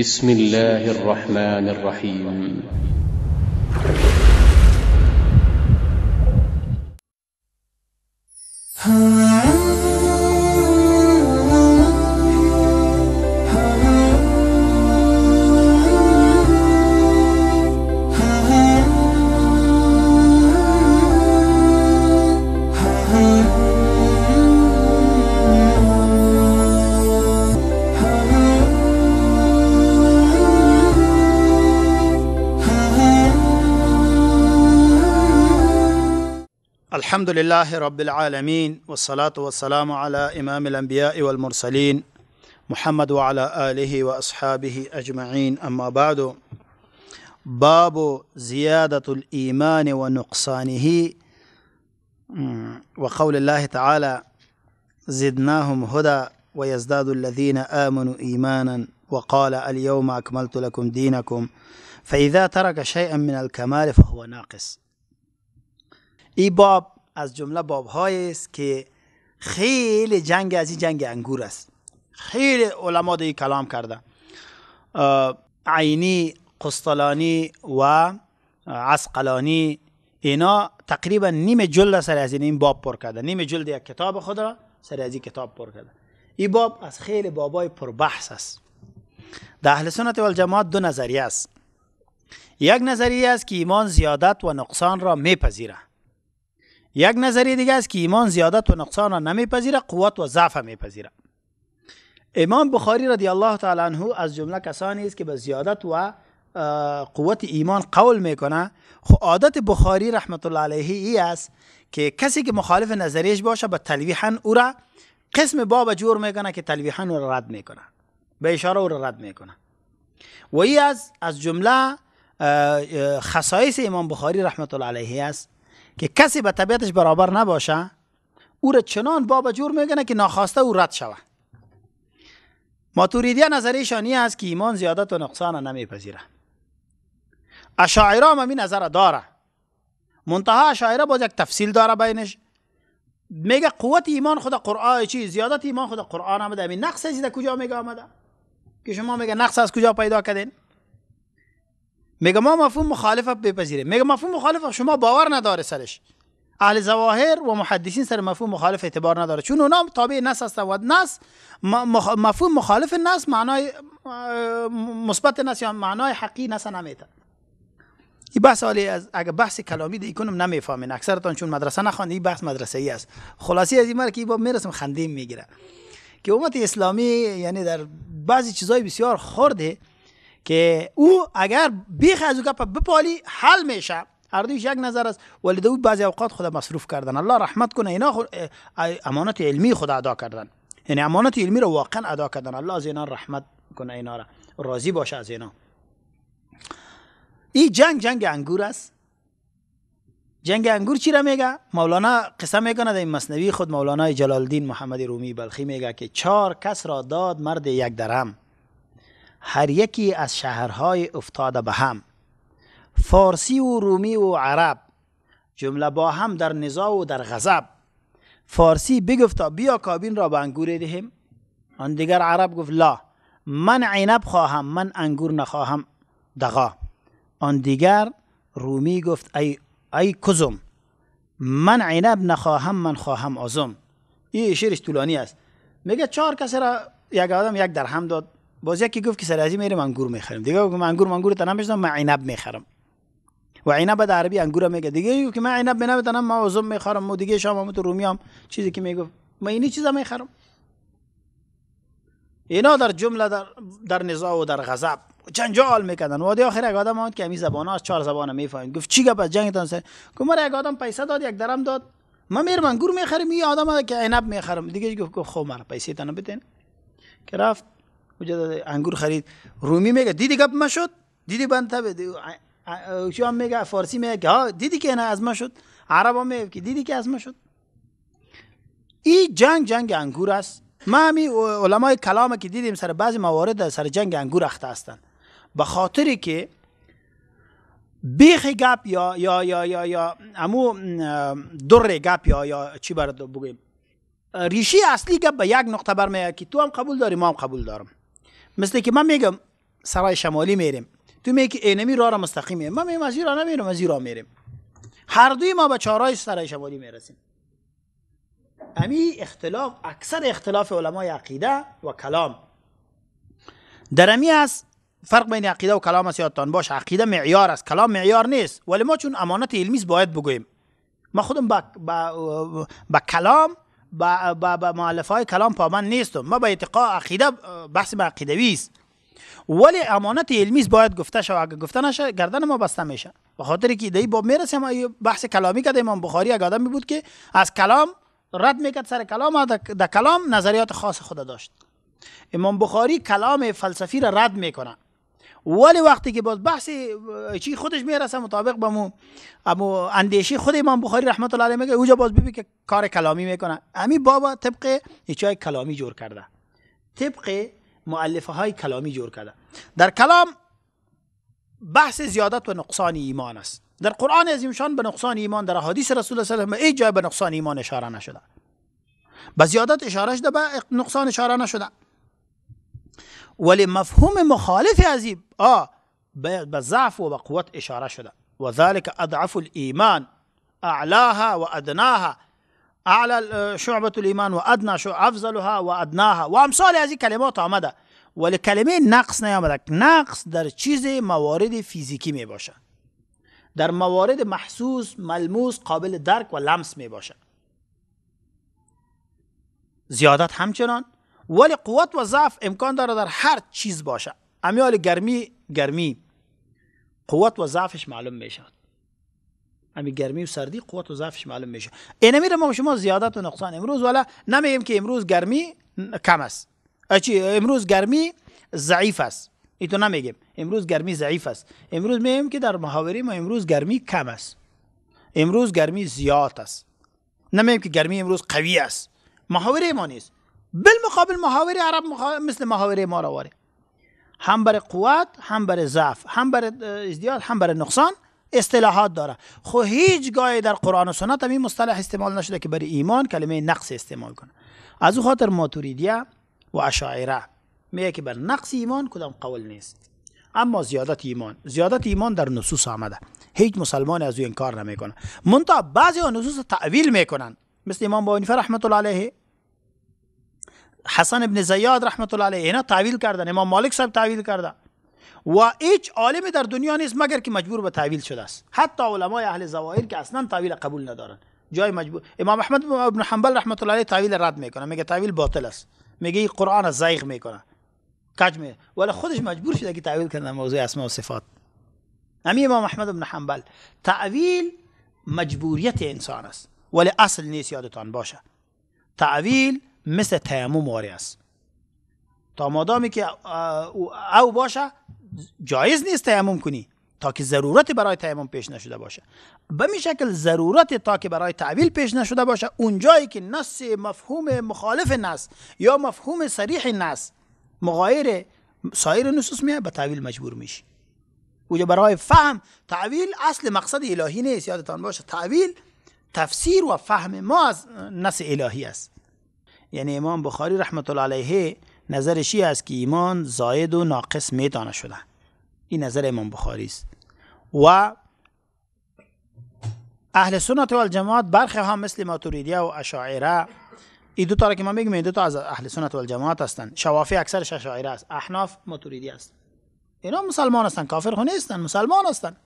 بسم الله الرحمن الرحيم ها الحمد لله رب العالمين والصلاة والسلام على إمام الأنبياء والمرسلين محمد وعلى آله وأصحابه أجمعين أما بعد باب زيادة الإيمان ونقصانه وقول الله تعالى زدناهم هدى ويزداد الذين آمنوا إيمانا وقال اليوم أكملت لكم دينكم فإذا ترك شيئا من الكمال فهو ناقص ای باب از جمله باب است که خیلی جنگ از این جنگ انگور است خیلی علما در کلام کرده عینی قسطلانی و عسقلانی اینا تقریبا نیم جلد سر از این باب پر کرده نیم جلد یک کتاب خود را سر از این کتاب پر کرده این باب از خیلی بابای پر بحث است در اهل سنت و جماعت دو نظریه است یک نظریه است که ایمان زیادت و نقصان را میپذیره یک نظری دیگه است که ایمان زیادت و نقصان را نمیپذیره قوت و ضعف میپذیره امام بخاری رضی الله تعالی عنه از جمله کسانی است که به زیادت و قوت ایمان قول میکنه خو خب عادت بخاری رحمت الله علیه ای است که کسی که مخالف نظریش باشه به با تلویحا او را قسم باب جور میکنه که تلویحا او را رد میکنه به اشاره او را رد میکنه و ای از از جمله خصایص امام بخاری رحمت الله علیه است که کسی به طبیعتش برابر نباشه او را چنان باب جور میگنه که ناخواسته او رد شوه ماتوریدیه نظریه شانی است که ایمان زیادت و نقصان نمیپذیره اشاعره هم این نظر داره منتها اشاعره باز یک تفصیل داره بینش میگه قوت ایمان خود قرآن چی زیادت ایمان خود قرآن آمده همین نقص از کجا میگه آمده که شما میگه نقص از کجا پیدا کردین میگه ما مفهوم مخالف بپذیره میگه مفهوم مخالف شما باور نداره سرش اهل زواهر و محدثین سر مفهوم مخالف اعتبار نداره چون اونا تابع نص هستن و نص مفهوم مخالف نص معنای مثبت نص یا معنای حقی نص نمیده این بحث حالی از اگه بحث کلامی دی کنم نمیفهمین اکثرتان چون مدرسه نخوانده این بحث مدرسه ای است خلاصی از این که با میرسم خندیم میگیره که امت اسلامی یعنی در بعضی چیزای بسیار خورده که او اگر بیخ از او گپ بپالی حل میشه هر یک نظر است ولی او بعضی اوقات خود مصروف کردن الله رحمت کنه اینا امانت علمی خود ادا کردن یعنی امانت علمی رو واقعا ادا کردن الله از رحمت کنه اینا را راضی باشه از اینا این جنگ جنگ انگور است جنگ انگور چی را میگه مولانا قسم میکنه در این مصنوی خود مولانا جلال الدین محمد رومی بلخی میگه که چهار کس را داد مرد یک درم هر یکی از شهرهای افتاده به هم فارسی و رومی و عرب جمله با هم در نزا و در غضب فارسی بگفت بیا کابین را به انگور دهیم آن دیگر عرب گفت لا من عینب خواهم من انگور نخواهم دغا آن دیگر رومی گفت ای, ای کزم من عینب نخواهم من خواهم آزم این شعرش طولانی است میگه چهار کسی را یک آدم یک درهم داد باز یکی گفت که ازی میرم منگور میخرم دیگه گفت منگور منگور تنم میشنم من عینب میخرم و عینب در عربی انگور میگه دیگه گفت که من عینب بنا بتنم ما عظم میخرم و دیگه شام تو رومی چیزی که میگفت ما اینی چیزا میخرم اینا در جمله در, در نزاع و در غضب جنجال میکردن وادی آخر یک آدم آمد که می زبان ها از چهار زبان میفهمید گفت چی گپ از تان سر گفت مرا یک آدم پیسه داد یک درم داد ما میرم من میخرم میخریم این آدم که عینب میخرم دیگه گفت خب مرا پیسه تان بتین که رفت انگور خرید رومی میگه دیدی گپ ما شد دیدی بند شو هم میگه فارسی میگه ها دیدی که نه از ما شد عربا میگه که دیدی که از ما شد این جنگ جنگ انگور است ما همی علمای کلام که دیدیم سر بعضی موارد سر جنگ انگور اخته هستند به خاطری که بیخ گپ یا یا یا یا یا امو در گپ یا یا چی برد بگیم ریشی اصلی گپ به یک نقطه برمیاد که تو هم قبول داری ما هم قبول دارم مثل که من میگم سرای شمالی میریم تو میگی اینمی را را مستقیم میریم من میگم از این را نمیرم از این را میریم هر دوی ما به چارای سرای شمالی میرسیم امی اختلاف اکثر اختلاف علمای عقیده و کلام در امی است فرق بین عقیده و کلام است یادتان باش عقیده معیار است کلام معیار نیست ولی ما چون امانت علمی باید بگویم ما خودم با کلام به با معلف های کلام پابند نیستم ما به اعتقا عقیده بحث به عقیدوی است ولی امانت علمی باید گفته شود اگر گفته نشه گردن ما بسته میشه به خاطر که دی با ما بحث کلامی که امام بخاری یک آدمی بود که از کلام رد میکرد سر کلام در کلام نظریات خاص خود داشت امام بخاری کلام فلسفی را رد میکنه ولی وقتی که باز بحث چی خودش میرسه مطابق با مو امو اندیشی خود امام بخاری رحمت الله علیه میگه اونجا باز ببین که کار کلامی میکنه امی بابا طبق چای کلامی جور کرده طبق مؤلفه های کلامی جور کرده در کلام بحث زیادت و نقصان ایمان است در قرآن شان به نقصان ایمان در حدیث رسول الله صلی الله علیه و آله ای جای به نقصان ایمان اشاره نشده به زیادت اشاره شده به نقصان اشاره نشده ولمفهوم مخالف عظیم آه به ضعف و به اشاره شده و ذلك اضعف الايمان اعلاها و ادناها اعلى شعبة الايمان و ادنا افضلها و ادناها و امثال از این کلمات آمده ولی کلمه نقص نیامده نقص در چیز موارد فيزيكي می باشد در موارد محسوس ملموس قابل درک و لمس می باشد زیادت همچنان ولی قوت و ضعف امکان داره در هر چیز باشه امیال گرمی گرمی قوت و ضعفش معلوم میشه امی گرمی و سردی قوت و ضعفش معلوم میشه اینا رو ما شما زیادت و نقصان امروز والا نمیگیم که امروز گرمی کم است اچی امروز گرمی ضعیف است تو نمیگیم امروز گرمی ضعیف است امروز میگیم که در محاوره ما امروز گرمی کم است امروز گرمی زیاد است نمیگیم که گرمی امروز قوی است محاوره ما نیست بل مقابل محاوره عرب مثل محاوره ما را هم بر قوت هم بر ضعف هم بر ازدیاد هم بر نقصان اصطلاحات داره خو هیچ گاهی در قرآن و سنت هم این مصطلح استعمال نشده که برای ایمان کلمه نقص استعمال کنه از او خاطر ماتوریدیه و اشاعره میگه که بر نقص ایمان کدام قول نیست اما زیادت ایمان زیادت ایمان در نصوص آمده هیچ مسلمان از او انکار نمیکنه منتها بعضی نصوص تعویل میکنن مثل امام بانی رحمت الله علیه حسن ابن زیاد رحمت الله علیه اینا تعویل کردن امام مالک صاحب تعویل کردن و هیچ عالم در دنیا نیست مگر که مجبور به تعویل شده است حتی علمای اهل زوائل که اصلا تعویل قبول ندارن جای مجبور امام احمد ابن حنبل رحمت الله علیه تعویل رد میکنه میگه تعویل باطل است میگه قرآن زیغ میکنه کج می ولی خودش مجبور شده که تعویل کنه موضوع اسماء و صفات امی امام احمد ابن حنبل تعویل مجبوریت انسان است ولی اصل نیست یادتان باشه تعویل مثل تیمم واری است تا مادامی که او باشه جایز نیست تیمم کنی تا که ضرورت برای تیمم پیش نشده باشه به می شکل ضرورت تا که برای تعویل پیش نشده باشه اونجایی که نص مفهوم مخالف نص یا مفهوم صریح نص مغایر سایر نصوص میه به تعویل مجبور میشی اوجا برای فهم تعویل اصل مقصد الهی نیست یادتان باشه تعویل تفسیر و فهم ما از نص الهی است یعنی امام بخاری رحمت الله علیه نظرشی است که ایمان زاید و ناقص میدانه شده این نظر امام بخاری است و اهل سنت و الجماعت برخی ها مثل ماتوریدیه و اشاعره این دو تا را که ما میگم این دو تا از اهل سنت و الجماعت هستند شوافی اکثرش اشاعره است احناف ماتوریدی است اینا مسلمان هستند کافر خو نیستند مسلمان هستند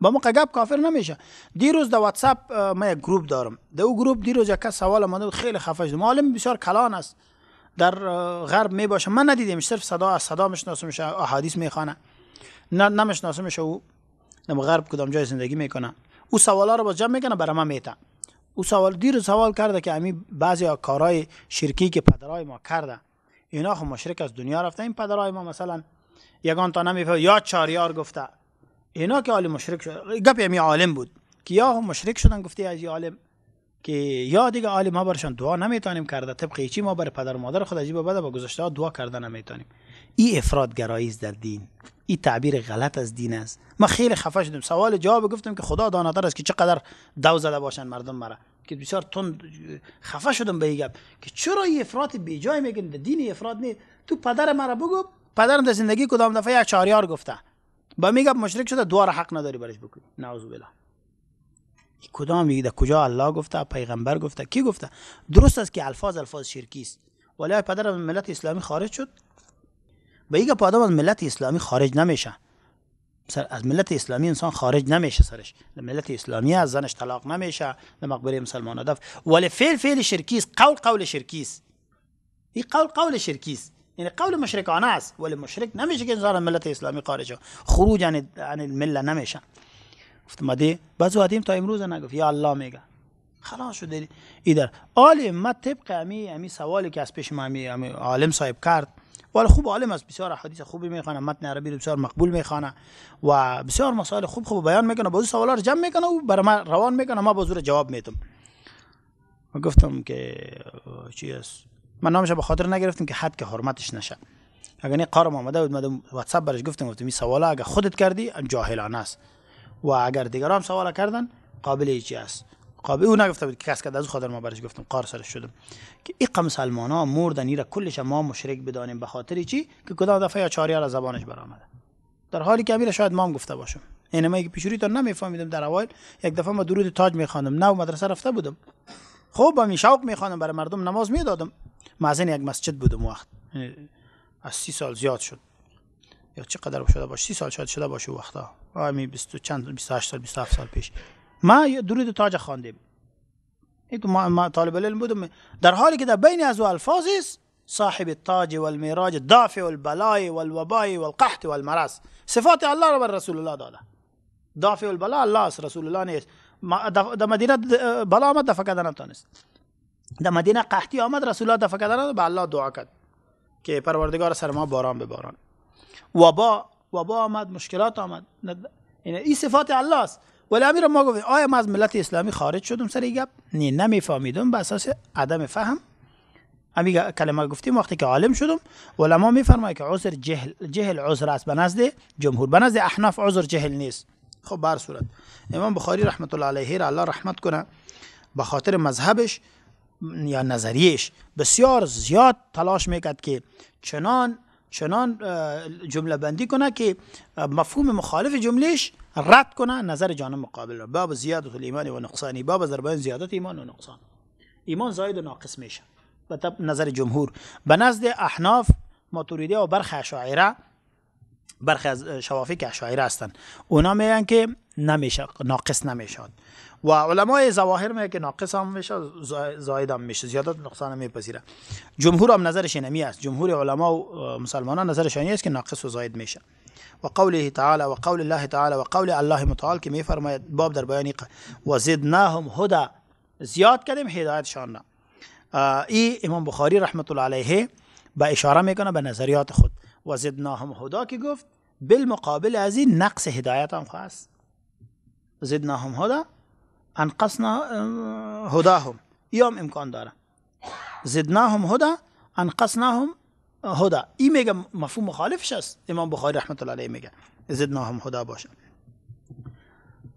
با قگب کافر نمیشه دیروز در واتساپ ما یک گروپ دارم در او گروپ دیروز یک سوال مانده بود خیلی خفه شدم عالم بسیار کلان است در غرب می باشه من ندیدیم صرف صدا از صدا میشه احادیث میخوانه نه میشه او نم غرب کدام جای زندگی میکنه او سوالا رو با جمع میکنه برای من میتن او سوال دیروز سوال کرده که امی بعضی کارهای شرکی که پدرای ما کرده اینا خو خب مشرک از دنیا رفته این پدرای ما مثلا یگان تا نمیفهمه یا چاریار گفته اینا که عالم مشرک شد گپ عالم بود که یا هم مشرک شدن گفته از عالم که یا دیگه عالم ما برشان دعا نمیتانیم کرده طبق چی ما بر پدر و مادر خود عجیب بده با گذشته دعا کرده نمیتونیم. این افراد گراییز در دین این تعبیر غلط از دین است ما خیلی خفه شدیم سوال جواب گفتم که خدا داناتر است که چقدر دو زده باشن مردم مرا که بسیار تون خفه شدم به گپ که چرا این افراد بی جای میگن دین افراد نیست تو پدر مرا بگو پدرم در زندگی کدام دفعه یک چهاریار گفته با میگه مشرک شده دوار حق نداری برش بکنی نعوذ بالله کدام در کجا الله گفته پیغمبر گفته کی گفته درست است که الفاظ الفاظ شرکی است ولی پدر از ملت اسلامی خارج شد به یک آدم از ملت اسلامی خارج نمیشه سر از ملت اسلامی انسان خارج نمیشه سرش ملت اسلامی از زنش طلاق نمیشه در مقبره مسلمان دف ولی فعل فعل شرکی است قول قول شرکی است این قول قول شرکی است یعنی قول مشرکانه است ولی مشرک نمیشه که انسان ملت اسلامی خارج خروج عن یعنی المله یعنی نمیشن افتمده بعض وقتیم تا امروز نگفت یا الله میگه خلاص شده ایدر عالم ما طبق امی امی سوالی که از پیش ما امی, عالم صاحب کرد ولی خوب عالم است بسیار حدیث خوبی میخوانه متن عربی رو بسیار مقبول میخوانه و بسیار مسائل خوب خوب بیان میکنه بعضی سوالا رو جمع میکنه و بر روان میکنه ما بازور جواب میدم. گفتم که چی است ما نامش به خاطر نگرفتیم که حد که حرمتش نشه اگر این قارم آمده بود مدام واتساپ برش گفتم گفتم این سوالا اگر خودت کردی جاهلانه است و اگر دیگران هم سوالا کردن قابل چی است قابل او نگفته بود که کس کرد از خاطر ما برش گفتم قار سرش شدم که این سلمان ها مردن را کلش ما مشرک بدانیم به خاطر چی که کدام دفعه یا چاری از زبانش برآمده در حالی که امیر شاید هم گفته باشم اینم که پیشوری تا نمیفهمیدم در اوایل یک دفعه ما درود تاج میخوانم نه مدرسه رفته بودم خب با می شوق برای مردم نماز میدادم معزن یک مسجد بود اون وقت از سی سال زیاد شد یا چقدر شده باشه سی سال شاید شده باشه وقتا همین 20 چند 28 سال 27 سال پیش ما درود تاج خواندیم یک ما, ما طالب العلم بودم در حالی که در بین از الفاظ است صاحب التاج والمعراج دافع البلاء والوباء والقحط والمرض صفات الله را بر رسول الله داده دافع البلاء الله است رسول الله نیست در مدینه بلا آمد دفع کردن نتانست در مدینه قحطی آمد رسول الله دفع کردن به الله دعا کرد که پروردگار سر ما باران بباران وبا وبا آمد مشکلات آمد یعنی این ای صفات الله است ولی امیر ما گفت آیا ما از ملت اسلامی خارج شدم سر گپ نه نمیفهمیدم به اساس عدم فهم همین کلمه گفتیم وقتی که عالم شدم علما میفرمای که عذر جهل جهل عذر است بنزد جمهور بنزد احناف عذر جهل نیست خب بر صورت امام بخاری رحمت الله علیه را الله رحمت کنه به خاطر مذهبش یا نظریش بسیار زیاد تلاش میکرد که چنان چنان جمله بندی کنه که مفهوم مخالف جملهش رد کنه نظر جانب مقابل را باب زیادت ایمان و نقصانی باب ضربان زیادت ایمان و نقصان ایمان زاید و ناقص میشه به نظر جمهور به نزد احناف ماتوریدی و برخ اشاعره برخی از شوافی که اشاعره هستن اونا میگن که نمیشه ناقص نمیشد و علمای ظواهر میگن که ناقص هم میشه زاید هم میشه زیادت نقصان میپذیره جمهور هم نظرش اینمی است جمهور علما و مسلمانان نظرش اینی است که ناقص و زاید میشه و قوله تعالی و قول الله تعالی و قول الله متعال که میفرماید باب در بیان و زدناهم هدا زیاد کردیم هدایتشان را ای امام بخاری رحمت الله علیه به اشاره میکنه به نظریات خود و زدناهم هدا که گفت بالمقابل از این نقص هدایت هم خواست زدناهم هدا انقصنا هداهم یا امکان داره زدناهم هدا انقصناهم هدا این میگه مفهوم مخالفش است امام بخاری رحمت الله علیه میگه زدناهم هدا باشه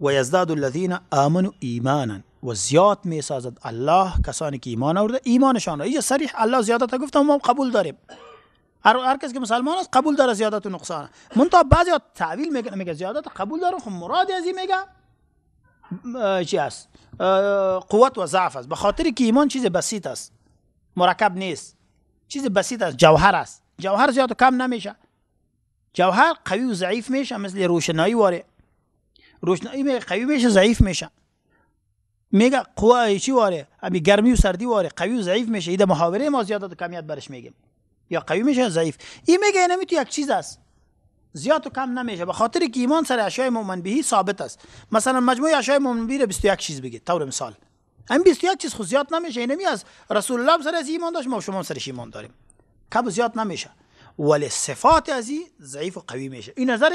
و یزداد الذین آمنوا ایمانا و زیاد میسازد الله کسانی که ایمان آورده ایمانشان را اینجا صریح الله زیادت گفتم ما قبول داریم هر هر که مسلمان است قبول داره زیادت و نقصان تا بعضی تعویل میکنه میگه زیادت قبول داره خب مراد از این میگه چی است قوت و ضعف است به خاطر که ایمان چیز بسیط است مرکب نیست چیز بسیط است جوهر است جوهر زیاد و کم نمیشه جوهر قوی و ضعیف میشه مثل روشنایی واره روشنایی میگه قوی میشه ضعیف میشه میگه قوه چی واره امی گرمی و سردی واره قوی و ضعیف میشه ایده محاوره ما زیادت و کمیت برش میگیم یا قوی میشه یا ضعیف این میگه اینم یعنی تو یک چیز است زیاد و کم نمیشه به خاطر که ایمان سر اشیاء مؤمن بهی ثابت است مثلا مجموع اشیاء مؤمن بهی 21 چیز بگید طور مثال این 21 چیز خود زیاد نمیشه اینمی یعنی از رسول الله سر از ایمان داشت ما شما سر ایمان داریم کب زیاد نمیشه ولی صفات از این ضعیف و قوی میشه این نظر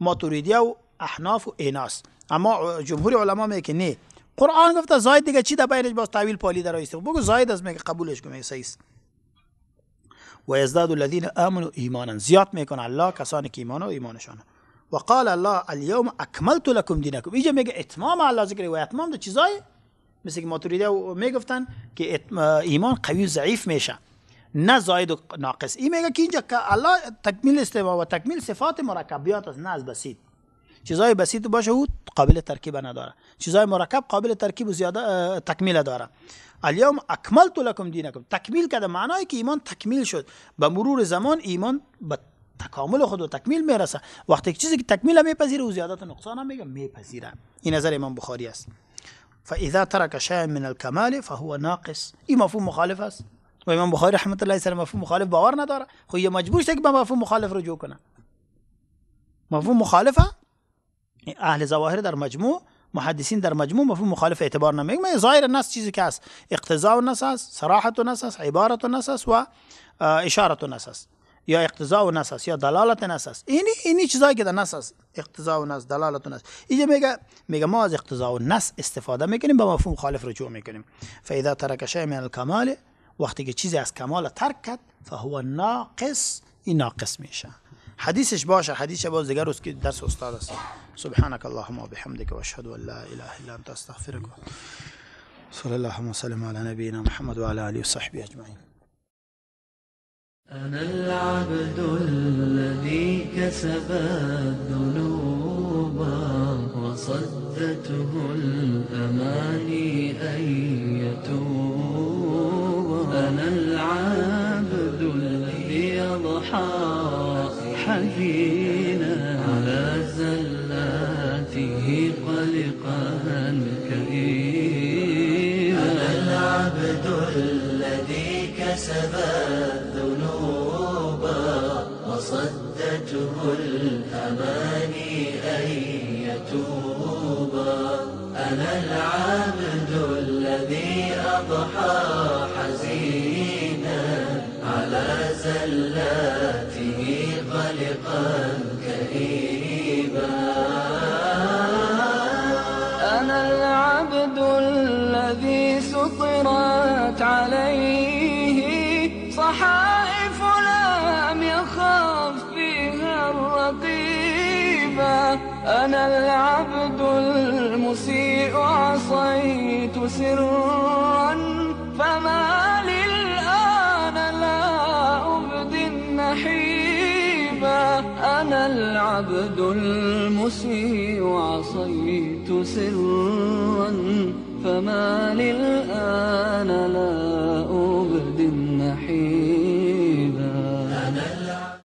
ماتوریدی و احناف و ایناس اما جمهور علما میگه که نه قرآن گفته زاید دیگه چی در بینش باز تعویل پالی در بگو زاید از میگه قبولش کنه صحیح و يزداد الذين آمنوا إيمانا زياد ميكون الله كسان که ایمان و ایمانشان و الله اليوم أكملت لكم دينكم اینجا میگه اتمام الله ذکر و اتمام دو چیزای مثل و ماتوریده كي آه، إيمان قوي و ضعيف میشه نه زائد و ناقص این میگه كي إنجا الله تكمل استوا و تكمل صفات مركبيات از نه از بسید چیزای بسیط باشه او قابل ترکیب نداره چیزای مرکب قابل ترکیب و زیاده تکمیل داره الیوم اکملت لکم دینکم تکمیل کده معنای که ایمان تکمیل شد به مرور زمان ایمان به تکامل خود و تکمیل میرسه وقتی چیزی که تکمیل میپذیره و زیادت و نقصان هم میگه میپذیره این نظر امام بخاری است فاذا ترک شیئا من الکمال فهو ناقص این مفهوم مخالف است و امام بخاری رحمت الله سر مفهوم مخالف باور نداره خو یه مجبور شده که به مفهوم مخالف رجوع کنه مفهوم مخالفه اهل ظواهر در مجموع محدثین در مجموع مفهوم مخالف اعتبار نمیگن یعنی ظاهر نص چیزی که است و نص است صراحت نص است عبارت نص است و و نص است یا اقتضاء نص است یا دلالت نص است این این چیزایی که در نص است و نص دلالت نص اینجا میگه میگه ما از و نص استفاده میکنیم به مفهوم مخالف رجوع میکنیم فاذا ترک شیء من الکمال وقتی که چیزی از کمال ترک کرد فهو ناقص این ناقص میشه حدیثش باشه حدیث باز دیگر روز که درس استاد است سبحانك اللهم وبحمدك واشهد ان لا اله الا انت استغفرك صلى الله وسلم على نبينا محمد وعلى اله وصحبه اجمعين انا العبد الذي كسب الذنوب وصدته الاماني ان يتوب احتسبت ذنوبا وصدته الأماني أن يتوبا أنا العبد الذي أضحى حزينا على زلاته قلقا أنا العبد المسيء عصيت سرا فما لي الآن لا أبدي النحيبا أنا العبد المسيء عصيت سرا فما لي الآن لا أبدي النحيبا